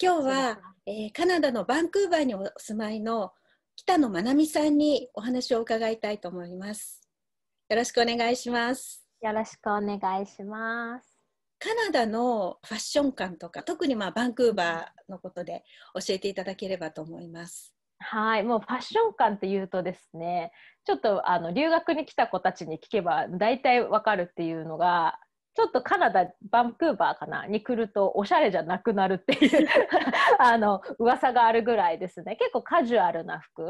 今日は、えー、カナダのバンクーバーにお住まいの北野真奈美さんにお話を伺いたいと思います。よろしくお願いします。よろしくお願いします。カナダのファッション感とか、特にまあバンクーバーのことで教えていただければと思います。はい、もうファッション感っていうとですね、ちょっとあの留学に来た子たちに聞けば大体わかるっていうのがちょっとカナダ、バンクーバーかなに来るとおしゃれじゃなくなるっていう あの噂があるぐらいですね。結構カジュアルな服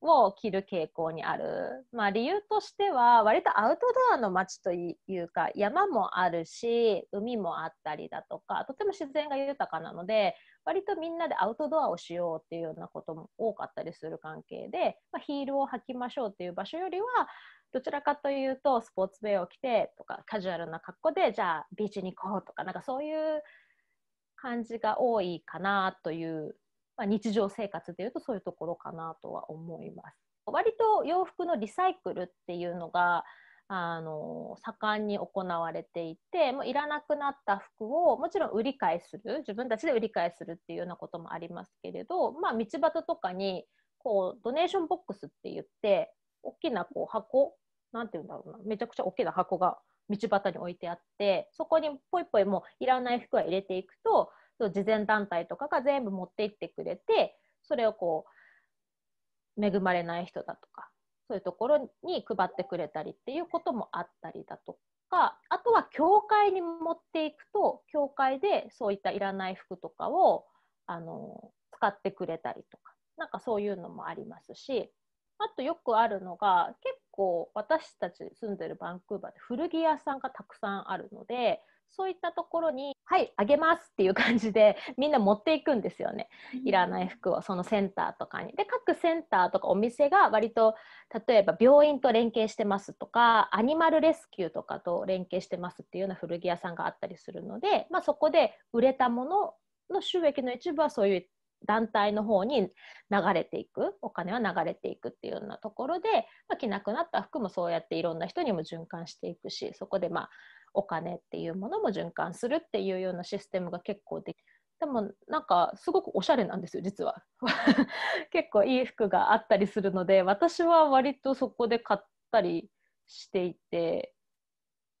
を着る傾向にある。まあ理由としては割とアウトドアの街というか山もあるし海もあったりだとかとても自然が豊かなので割とみんなでアウトドアをしようっていうようなことも多かったりする関係で、まあ、ヒールを履きましょうっていう場所よりはどちらかというとスポーツウェアを着てとかカジュアルな格好でじゃあビーチに行こうとかなんかそういう感じが多いかなという、まあ、日常生活でいうとそういうところかなとは思います。割と洋服のリサイクルっていうのがあの盛んに行われていてもういらなくなった服をもちろん売り買いする自分たちで売り買いするっていうようなこともありますけれど、まあ、道端とかにこうドネーションボックスって言って大きなこう箱なんていうんだろうなめちゃくちゃ大きな箱が道端に置いてあってそこにぽいぽいもういらない服は入れていくと慈善団体とかが全部持って行ってくれてそれをこう恵まれない人だとかそういうところに配ってくれたりっていうこともあったりだとかあとは教会に持っていくと教会でそういったいらない服とかをあの使ってくれたりとかなんかそういうのもありますしあとよくあるのが結構私たち住んでるバンクーバーで古着屋さんがたくさんあるのでそういったところに「はいあげます」っていう感じでみんな持っていくんですよね、うん、いらない服をそのセンターとかに。で各センターとかお店が割と例えば病院と連携してますとかアニマルレスキューとかと連携してますっていうような古着屋さんがあったりするので、まあ、そこで売れたものの収益の一部はそういっ団体の方に流れていくお金は流れていくっていうようなところで、まあ、着なくなった服もそうやっていろんな人にも循環していくしそこでまあお金っていうものも循環するっていうようなシステムが結構できでもなんかすごくおしゃれなんですよ実は 結構いい服があったりするので私は割とそこで買ったりしていて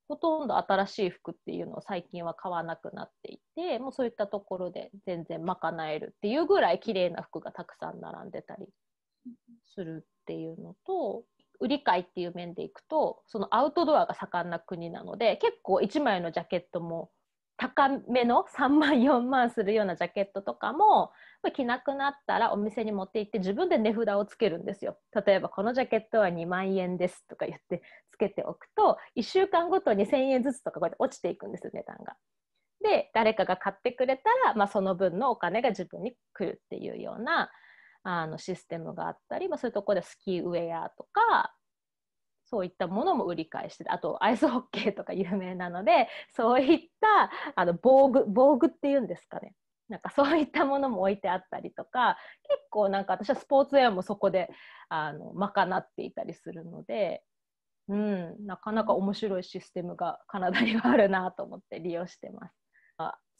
ほとんど新しい服っていうのを最近は買わなくなっていてもうそういったところで全然賄えるっていうぐらい綺麗な服がたくさん並んでたりするっていうのと売り買いっていう面でいくとそのアウトドアが盛んな国なので結構1枚のジャケットも高めの3万4万するようなジャケットとかも着なくなったらお店に持って行って自分で値札をつけるんですよ例えばこのジャケットは2万円ですとか言って1週間ごとに1000円ずつとかこうやって落ちていくんです値段が。で誰かが買ってくれたら、まあ、その分のお金が自分に来るっていうようなあのシステムがあったり、まあ、そういうとこでスキーウェアとかそういったものも売り買いしてあとアイスホッケーとか有名なのでそういったあの防具防具っていうんですかねなんかそういったものも置いてあったりとか結構なんか私はスポーツウェアもそこであの賄っていたりするのでうん、なかなか面白いシステムがカナダにはあるなと思って利用してます。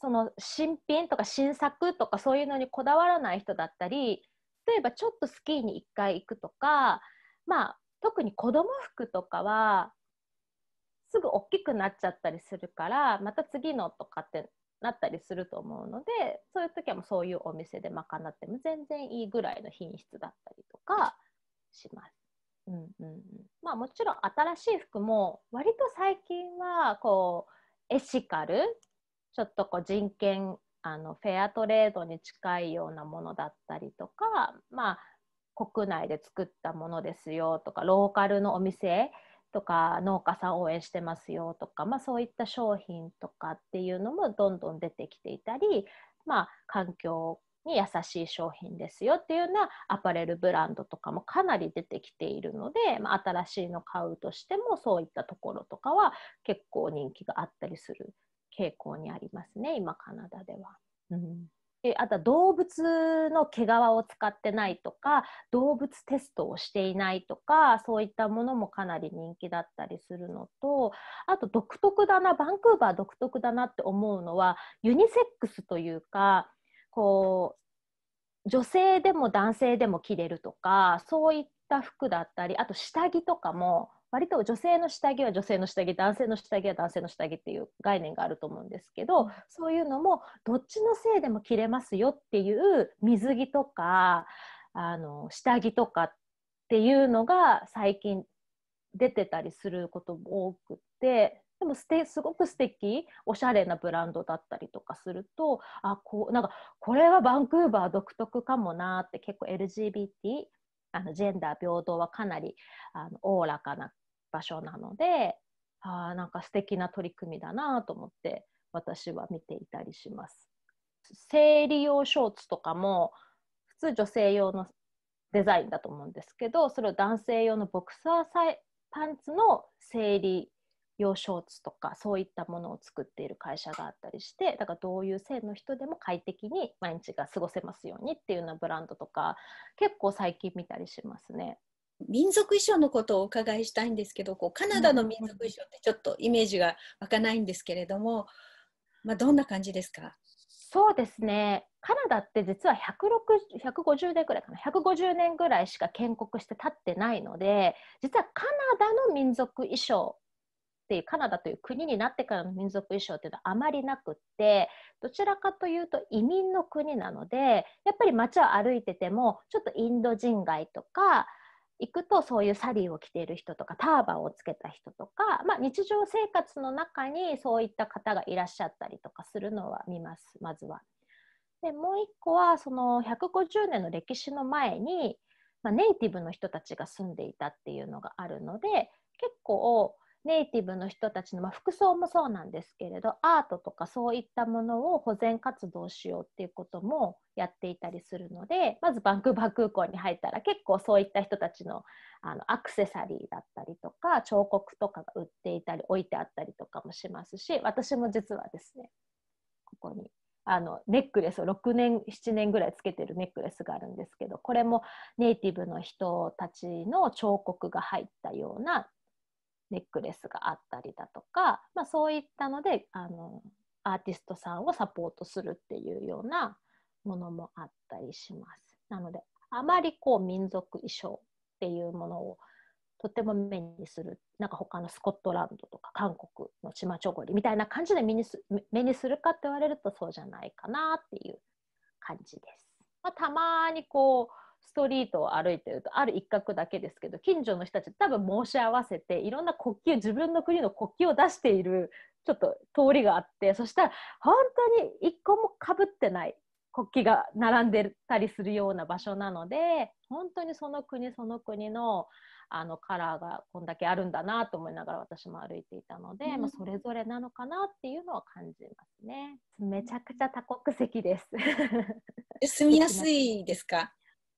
その新品とか新作とかそういうのにこだわらない人だったり例えばちょっとスキーに1回行くとか、まあ、特に子供服とかはすぐ大きくなっちゃったりするからまた次のとかってなったりすると思うのでそういう時はもうそういうお店で賄っても全然いいぐらいの品質だったりとかします。うんうん、まあもちろん新しい服も割と最近はこうエシカルちょっとこう人権あのフェアトレードに近いようなものだったりとかまあ国内で作ったものですよとかローカルのお店とか農家さん応援してますよとか、まあ、そういった商品とかっていうのもどんどん出てきていたり、まあ、環境に優しい商品ですよっていうようなアパレルブランドとかもかなり出てきているので、まあ、新しいの買うとしてもそういったところとかは結構人気があったりする傾向にありますね今カナダでは。うんであと動物の毛皮を使ってないとか動物テストをしていないとかそういったものもかなり人気だったりするのとあと独特だなバンクーバー独特だなって思うのはユニセックスというかこう女性でも男性でも着れるとかそういった服だったりあと下着とかも割と女性の下着は女性の下着男性の下着は男性の下着っていう概念があると思うんですけどそういうのもどっちのせいでも着れますよっていう水着とかあの下着とかっていうのが最近出てたりすることも多くてでもすすごく素敵おしゃれなブランドだったりとかするとあこうなんかこれはバンクーバー独特かもなって結構 LGBT あのジェンダー平等はかなりあのおおらかな場所なのであなんか素敵な取り組みだなと思って私は見ていたりします。生理用ショーツとかも普通女性用のデザインだと思うんですけどそれを男性用のボクサーサイパンツの生理洋ショーツとかそういったものを作っている会社があったりしてだからどういう性の人でも快適に毎日が過ごせますようにっていうようなブランドとか結構最近見たりしますね。民族衣装のことをお伺いしたいんですけどこうカナダの民族衣装ってちょっとイメージが湧かないんですけれども、まあ、どんな感じですかそうですねカナダって実は150年ぐらいかな150年ぐらいしか建国して経ってないので実はカナダの民族衣装ていうカナダという国になってからの民族衣装っていうのはあまりなくってどちらかというと移民の国なのでやっぱり街を歩いててもちょっとインド人街とか行くとそういうサリーを着ている人とかターバンをつけた人とか、まあ、日常生活の中にそういった方がいらっしゃったりとかするのは見ますまずは。でもう一個はその150年の歴史の前に、まあ、ネイティブの人たちが住んでいたっていうのがあるので結構ネイティブの人たちの、まあ、服装もそうなんですけれどアートとかそういったものを保全活動しようっていうこともやっていたりするのでまずバンクーバー空港に入ったら結構そういった人たちのあのアクセサリーだったりとか彫刻とかが売っていたり置いてあったりとかもしますし私も実はですねここにあのネックレスを6年7年ぐらいつけてるネックレスがあるんですけどこれもネイティブの人たちの彫刻が入ったようなネックレスがあったりだとか、まあ、そういったのであのアーティストさんをサポートするっていうようなものもあったりします。なのであまりこう民族衣装っていうものをとても目にするなんか他のスコットランドとか韓国のチマチョゴリみたいな感じで目にす目にするかって言われるとそうじゃないかなっていう感じです。まあ、たまにこうストリートを歩いてるとある一角だけですけど近所の人たち多分申し合わせていろんな国旗自分の国の国旗を出しているちょっと通りがあってそしたら本当に一個もかぶってない国旗が並んでたりするような場所なので本当にその国その国のあのカラーがこんだけあるんだなと思いながら私も歩いていたので、うん、まあ、それぞれなのかなっていうのは感じますね。めちゃくちゃ多国籍です。住みやすいですか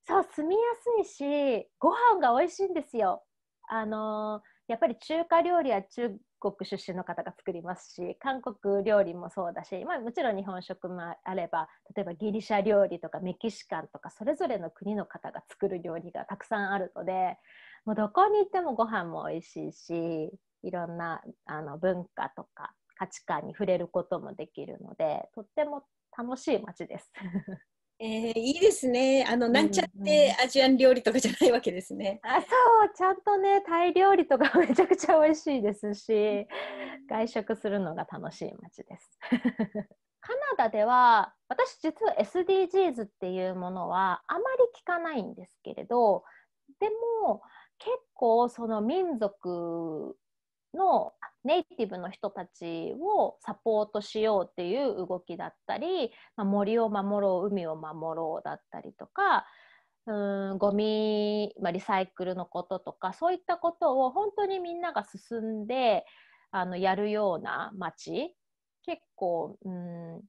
そう住みやすいしご飯が美味しいんですよ。あのー、やっぱり中華料理は中国出身の方が作りますし韓国料理もそうだし、まあ、もちろん日本食もあれば例えばギリシャ料理とかメキシカンとかそれぞれの国の方が作る料理がたくさんあるのでもうどこに行ってもご飯も美味しいしいろんなあの文化とか価値観に触れることもできるのでとっても楽しい街です。えー、いいですね。あの、なんちゃってアジアン料理とかじゃないわけですね。うんうん、あ、そう、ちゃんとね、タイ料理とかめちゃくちゃ美味しいですし、外食するのが楽しい街です。カナダでは、私実は SDGs っていうものはあまり聞かないんですけれど、でも結構その民族のネイティブの人たちをサポートしようっていう動きだったり、まあ、森を守ろう海を守ろうだったりとかうんゴミ、まあ、リサイクルのこととかそういったことを本当にみんなが進んであのやるような街結構うん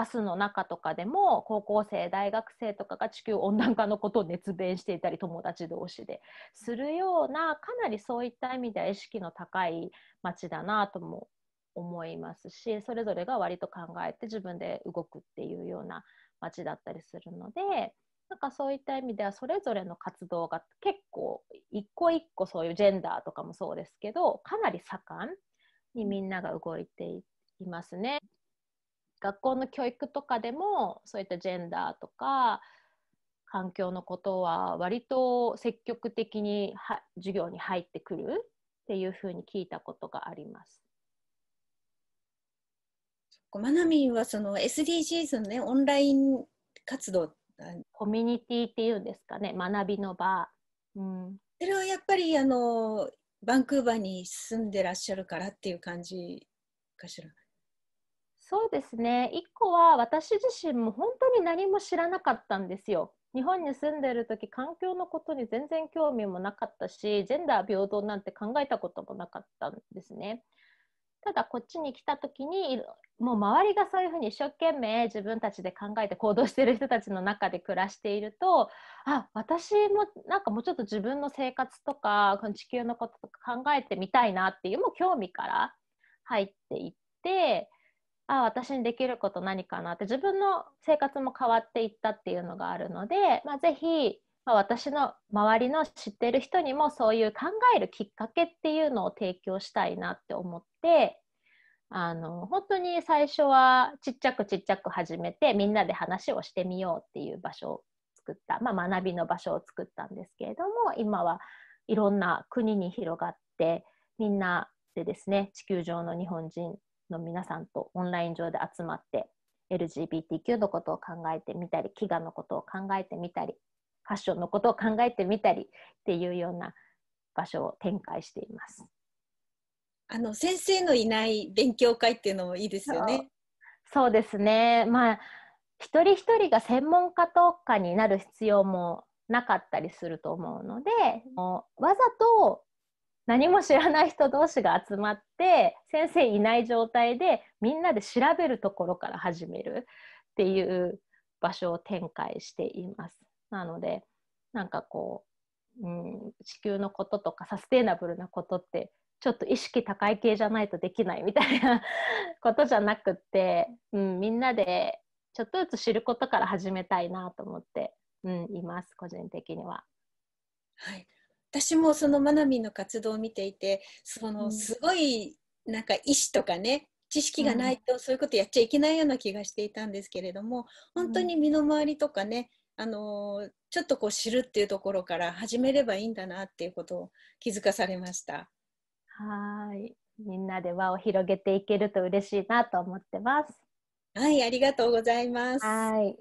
バスの中とかでも高校生大学生とかが地球温暖化のことを熱弁していたり友達同士でするようなかなりそういった意味では意識の高い街だなとも思いますしそれぞれが割と考えて自分で動くっていうような街だったりするので。なんかそういった意味ではそれぞれの活動が結構一個一個そういうジェンダーとかもそうですけどかなり盛んにみんなが動いていますね。学校の教育とかでもそういったジェンダーとか環境のことは割と積極的には授業に入ってくるっていうふうに聞いたことがあります。マナミンはその SDGs のねオンライン活動コミュニティっていうんですかね学びの場、うん、それはやっぱりあのバンクーバーに住んでらっしゃるからっていう感じかしらそうですね1個は私自身も本当に何も知らなかったんですよ。日本に住んでる時環境のことに全然興味もなかったしジェンダー平等なんて考えたこともなかったんですね。ただこっちに来た時にもう周りがそういうふうに一生懸命自分たちで考えて行動してる人たちの中で暮らしているとあ私もなんかもうちょっと自分の生活とか地球のこととか考えてみたいなっていうもう興味から入っていって。あ私にできること何かなって自分の生活も変わっていったっていうのがあるので、まあ、ぜまあ、私の周りの知ってる人にもそういう考えるきっかけっていうのを提供したいなって思ってあの本当に最初はちっちゃくちっちゃく始めてみんなで話をしてみようっていう場所を作った、まあ、学びの場所を作ったんですけれども今はいろんな国に広がってみんなでですね地球上の日本人の皆さんとオンライン上で集まって LGBTQ のことを考えてみたり飢餓のことを考えてみたりファッションのことを考えてみたりっていうような場所を展開しています。あの先生のいない勉強会っていうのもいいですよね。そうですね。まあ一人一人が専門家とかになる必要もなかったりすると思うので、わざと何も知らない人同士が集まって先生いない状態でみんなで調べるところから始めるっていう場所を展開しています。なのでなんかこう、うん、地球のこととかサステイナブルなことってちょっと意識高い系じゃないとできないみたいな ことじゃなくって、うん、みんなでちょっとずつ知ることから始めたいなと思って、うん、います個人的には。はい私もそのマナミの活動を見ていてそのすごいなんか意思とかね知識がないとそういうことやっちゃいけないような気がしていたんですけれども本当に身の回りとかねあのちょっとこう知るっていうところから始めればいいんだなっていうことを気づかされました。はいみんなで輪を広げていけると嬉しいなと思ってます。はい、ありがとうございます。はい。